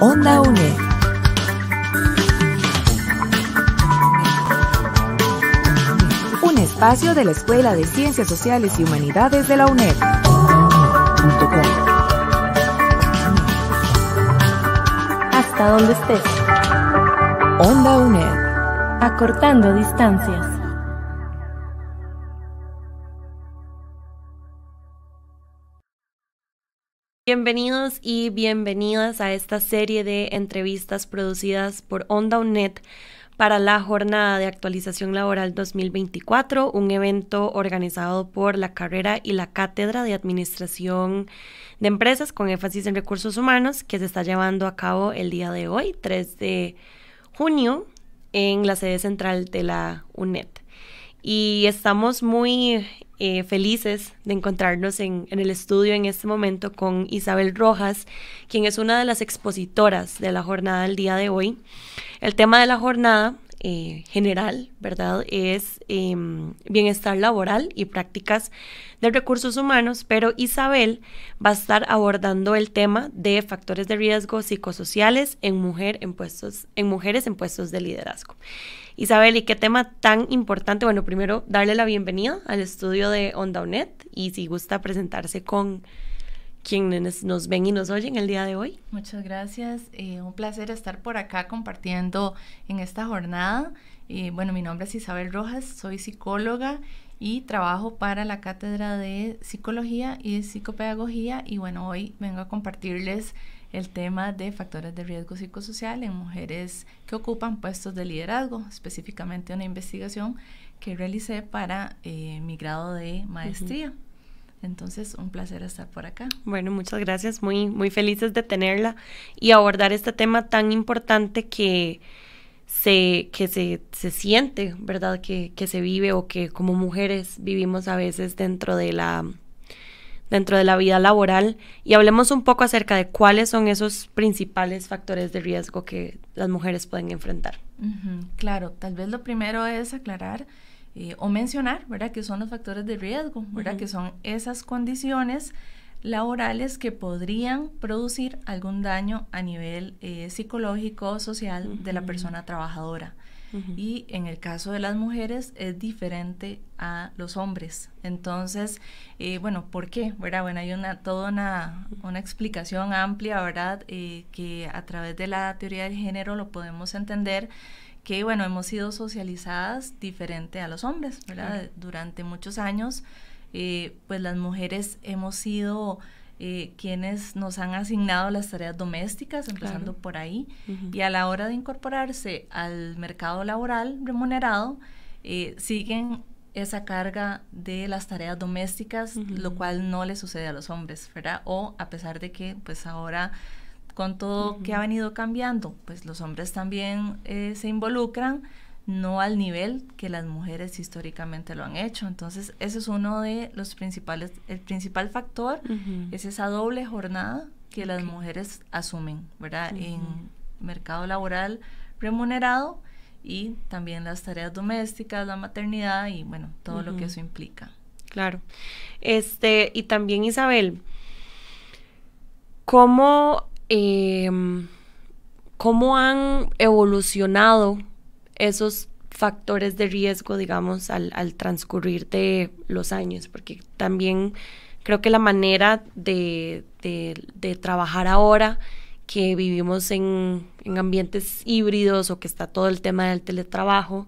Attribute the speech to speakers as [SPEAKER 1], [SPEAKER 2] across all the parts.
[SPEAKER 1] Onda UNED.
[SPEAKER 2] Un espacio de la Escuela de Ciencias Sociales y Humanidades de la
[SPEAKER 1] UNED. Hasta donde estés. Onda UNED. Acortando
[SPEAKER 2] distancias.
[SPEAKER 1] Bienvenidos y bienvenidas a esta serie de entrevistas producidas por Onda UNED para la jornada de actualización laboral 2024, un evento organizado por la carrera y la cátedra de administración de empresas con énfasis en recursos humanos que se está llevando a cabo el día de hoy, 3 de junio en la sede central de la UNED. Y estamos muy eh, felices de encontrarnos en, el estudio en este momento con Isabel Rojas, quien es una de las expositoras de la jornada del día de hoy. El tema de la jornada eh, general, ¿verdad? Es em, bienestar laboral y prácticas de recursos humanos, pero Isabel va a estar abordando el tema de factores de riesgo psicosociales en, en, puestos, en mujeres en puestos de liderazgo. Isabel, ¿y qué tema tan importante? Bueno, primero darle la bienvenida al estudio de Onda y si gusta presentarse con quienes nos ven y nos oyen el día de hoy.
[SPEAKER 2] Muchas gracias. Eh, un placer estar por acá
[SPEAKER 1] compartiendo en esta jornada. Eh, bueno, mi nombre
[SPEAKER 2] es Isabel Rojas, soy psicóloga y trabajo para la Cátedra de Psicología y de Psicopedagogía y bueno, hoy vengo a compartirles el tema de factores de riesgo psicosocial en mujeres que ocupan puestos de liderazgo, específicamente una investigación que realicé para eh, mi grado de maestría.
[SPEAKER 1] Entonces, un placer estar por acá. Bueno, muchas gracias, muy, muy felices de tenerla y abordar este tema tan importante que se, que se, se siente, ¿verdad? Que, se vive o que como mujeres vivimos a veces dentro de la dentro de la vida laboral y hablemos un poco acerca de cuáles son esos principales factores de riesgo que las mujeres pueden enfrentar.
[SPEAKER 2] claro, tal vez lo primero es aclarar eh, o mencionar, ¿verdad? Que son los factores de riesgo, ¿verdad? Que son esas condiciones laborales que podrían producir algún daño a nivel eh, psicológico, social de la persona trabajadora. Y en el caso de las mujeres es diferente a los hombres. Entonces, eh, bueno, ¿por qué? ¿verdad? Bueno, hay una, toda una, una explicación amplia, ¿verdad? Eh, que a través de la teoría del género lo podemos entender que bueno, hemos sido socializadas diferente a los hombres, ¿verdad? Durante muchos años, eh, pues las mujeres hemos sido eh, quienes nos han asignado las tareas domésticas, empezando por ahí, y a la hora de incorporarse al mercado laboral remunerado, eh, siguen esa carga de las tareas domésticas, lo cual no le sucede a los hombres, ¿verdad? O a pesar de que pues ahora con todo que ha venido cambiando, pues los hombres también eh, se involucran, no al nivel que las mujeres históricamente lo han hecho. Entonces, ese es uno de los principales, el principal factor es esa doble jornada que las mujeres asumen, ¿verdad? En mercado laboral remunerado y también las tareas domésticas, la maternidad y bueno,
[SPEAKER 1] todo lo que eso implica. Claro. Este, y también Isabel, ¿cómo Em, cómo han evolucionado esos factores de riesgo, digamos, al, transcurrir de los años, porque también creo que la manera de, trabajar ahora, que vivimos en, en, ambientes híbridos o que está todo el tema del teletrabajo,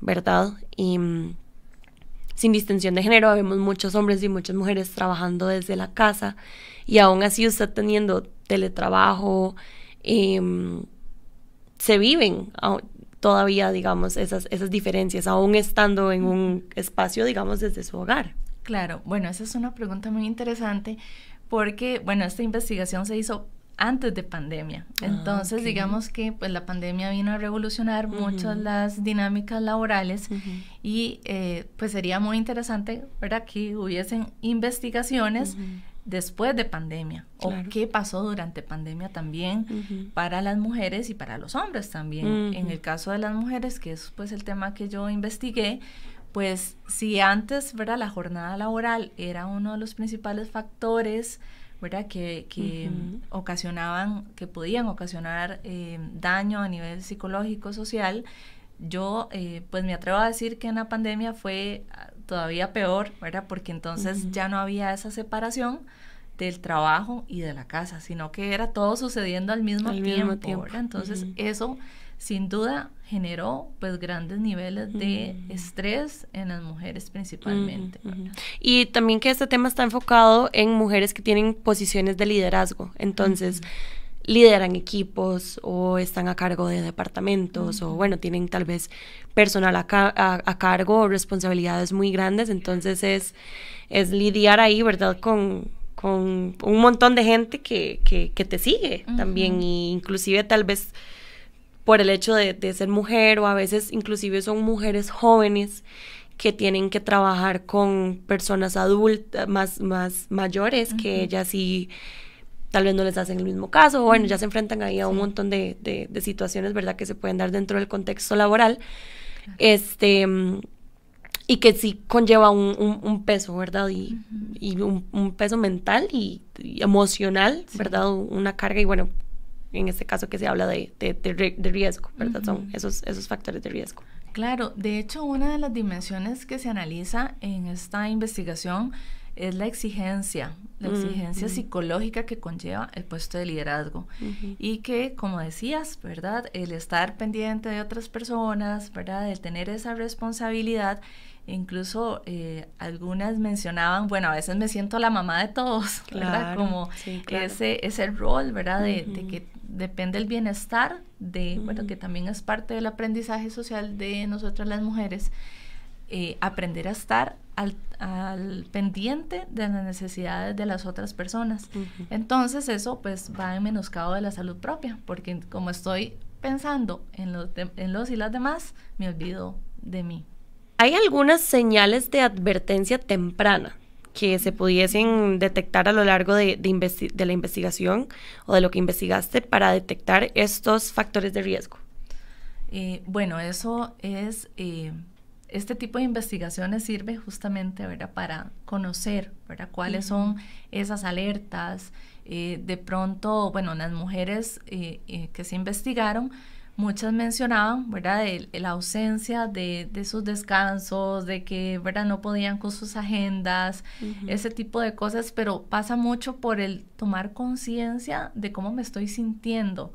[SPEAKER 1] ¿verdad? Y em, sin distinción de género, vemos muchos hombres y muchas mujeres trabajando desde la casa y aún así usted teniendo teletrabajo, em, se viven todavía, digamos, esas, esas diferencias, aún estando en un espacio, digamos, desde su hogar.
[SPEAKER 2] Claro, bueno, esa es una pregunta muy interesante porque, bueno, esta investigación se hizo antes de pandemia. Ah, Entonces, digamos que pues, la pandemia vino a revolucionar muchas las dinámicas laborales y eh, pues sería muy interesante, ¿verdad? Que hubiesen investigaciones. Después de pandemia, o qué pasó durante pandemia también para las mujeres y para los hombres también. En el caso de las mujeres, que es pues el tema que yo investigué, pues si antes, ¿verdad? La jornada laboral era uno de los principales factores ¿verdad? Que, que ocasionaban, que podían ocasionar eh, daño a nivel psicológico, social. Yo, eh, pues me atrevo a decir que en la pandemia fue ah, todavía peor, ¿verdad? Porque entonces ya no había esa separación, del trabajo y de la casa, sino que era todo sucediendo al mismo tiempo. Entonces eso sin duda generó pues grandes niveles de estrés en las mujeres principalmente.
[SPEAKER 1] Y también que este tema está enfocado en mujeres que tienen posiciones de liderazgo, entonces lideran equipos o están a cargo de departamentos o bueno, tienen tal vez personal a, a, cargo o responsabilidades muy grandes, entonces es, es lidiar ahí, ¿verdad? Con con un montón de gente que, te sigue también, y inclusive tal vez por el hecho de, ser mujer o a veces inclusive son mujeres jóvenes que tienen que trabajar con personas adultas, más, más mayores, que ellas sí tal vez no les hacen el mismo caso, bueno, ya se enfrentan ahí a un montón de, situaciones, ¿verdad?, que se pueden dar dentro del contexto laboral. Este, mm, y que sí conlleva un, un, peso, ¿verdad? Y, y un, un, peso mental y, emocional, ¿verdad? Una carga y bueno, en este caso que se habla de, de, riesgo, ¿verdad? Son esos, esos factores de riesgo.
[SPEAKER 2] Claro, de hecho una de las dimensiones que se analiza en esta investigación es la exigencia, la mm, exigencia mm. psicológica que conlleva el puesto de liderazgo y que, como decías, ¿verdad? El estar pendiente de otras personas, ¿verdad? El tener esa responsabilidad, incluso eh, algunas mencionaban, bueno, a veces me siento la mamá de todos, ¿verdad? Como ese, rol, ¿verdad? De, que depende el bienestar de, bueno, que también es parte del aprendizaje social de nosotras las mujeres, eh, aprender a estar al, pendiente de las necesidades de las otras personas. Entonces eso pues va en menoscabo de la salud propia, porque como estoy pensando en los, en los y las demás, me olvido de mí.
[SPEAKER 1] Hay algunas señales de advertencia temprana que se pudiesen detectar a lo largo de, de, la investigación o de lo que investigaste para detectar estos factores de riesgo.
[SPEAKER 2] Eh, bueno, eso es... Eh, este tipo de investigaciones sirve justamente para conocer cuáles son esas alertas. Eh, de pronto, bueno, las mujeres eh, eh, que se investigaron, Muchas mencionaban, ¿verdad?, la ausencia de, sus descansos, de que, ¿verdad?, no podían con sus agendas, ese tipo de cosas, pero pasa mucho por el tomar conciencia de cómo me estoy sintiendo,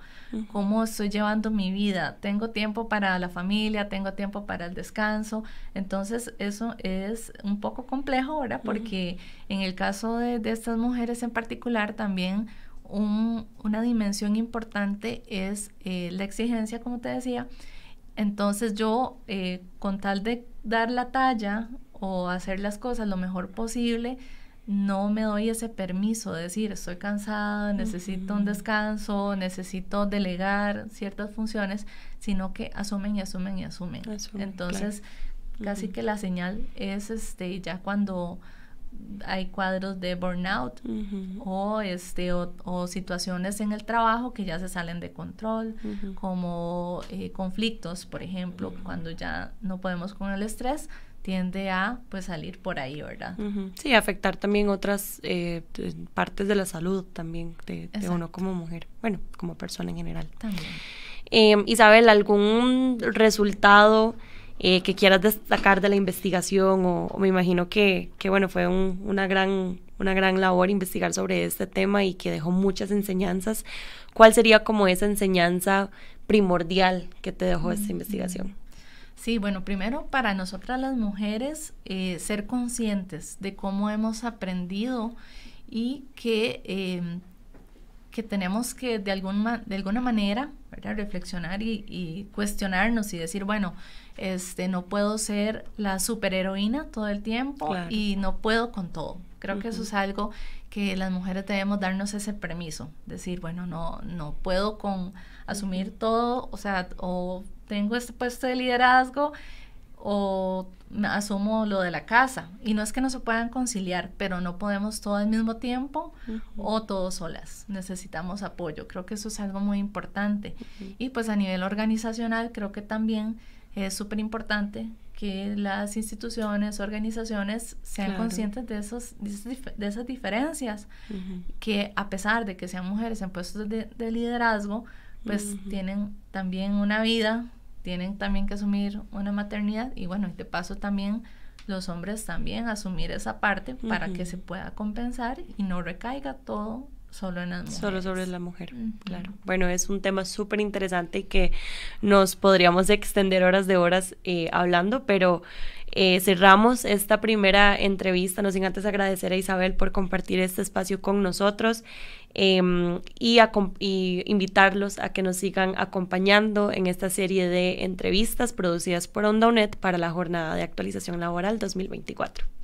[SPEAKER 2] cómo estoy llevando mi vida. Tengo tiempo para la familia, tengo tiempo para el descanso. Entonces, eso es un poco complejo, ¿verdad?, porque en el caso de, de estas mujeres en particular también, una dimensión importante es eh, la exigencia, como te decía. Entonces yo, eh, con tal de dar la talla o hacer las cosas lo mejor posible, no me doy ese permiso de decir, estoy cansada, necesito un descanso, necesito delegar ciertas funciones, sino que asumen y asumen y asumen. Entonces, así casi que la señal es este ya cuando hay cuadros de burnout o, este, o, situaciones en el trabajo que ya se salen de control, como eh, conflictos, por ejemplo, cuando ya no podemos con el estrés, tiende a pues salir por ahí, ¿verdad?
[SPEAKER 1] Sí, afectar también otras eh, partes de la salud también de, uno como mujer, bueno, como persona en general. También. Em, Isabel, ¿algún resultado eh, que quieras destacar de la investigación o, me imagino que, bueno, fue una, gran, una gran labor investigar sobre este tema y que dejó muchas enseñanzas. ¿Cuál sería como esa enseñanza primordial que te dejó esta investigación?
[SPEAKER 2] Sí, bueno, primero para nosotras las mujeres eh, ser conscientes de cómo hemos aprendido y que eh, que tenemos que de, alguna, de alguna manera reflexionar y, cuestionarnos y decir, bueno, este, no puedo ser la superheroína todo el tiempo y no puedo con todo. Creo que eso es algo que las mujeres debemos darnos ese permiso, decir, bueno, no, no puedo con asumir todo, o sea, o tengo este puesto de liderazgo o asumo lo de la casa. Y no es que no se puedan conciliar, pero no podemos todo al mismo tiempo o todos solas. Necesitamos apoyo. Creo que eso es algo muy importante. Y pues a nivel organizacional creo que también es súper importante que las instituciones, organizaciones sean conscientes de, esos, de, esas, diferencias, que a pesar de que sean mujeres en puestos de liderazgo, pues tienen también una vida tienen también que asumir una maternidad y bueno, y te paso también los hombres también asumir esa parte para que se pueda compensar y no recaiga todo solo en las mujeres. Solo
[SPEAKER 1] sobre la mujer, claro. Bueno, es un tema súper interesante y que nos podríamos extender horas de horas eh, hablando, pero eh, cerramos esta primera entrevista. No sin antes agradecer a Isabel por compartir este espacio con nosotros Em, y, invitarlos a que nos sigan acompañando en esta serie de entrevistas producidas por OndaUNED para la jornada de actualización laboral 2024.